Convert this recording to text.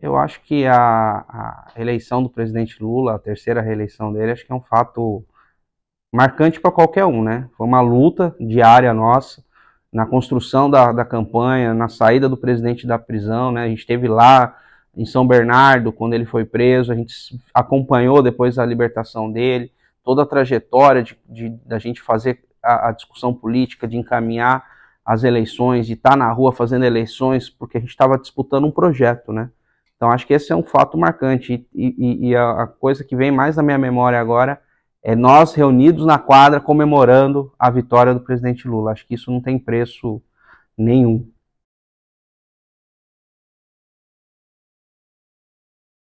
Eu acho que a, a eleição do presidente Lula, a terceira reeleição dele, acho que é um fato marcante para qualquer um, né? Foi uma luta diária nossa na construção da, da campanha, na saída do presidente da prisão, né? A gente esteve lá em São Bernardo quando ele foi preso, a gente acompanhou depois a libertação dele, toda a trajetória de, de da gente fazer a, a, discussão política, de encaminhar as eleições, de estar tá na rua fazendo eleições, porque a gente estava disputando um projeto, né? Então acho que esse é um fato marcante e, e, e a coisa que vem mais na minha memória agora é nós reunidos na quadra comemorando a vitória do presidente Lula. Acho que isso não tem preço nenhum.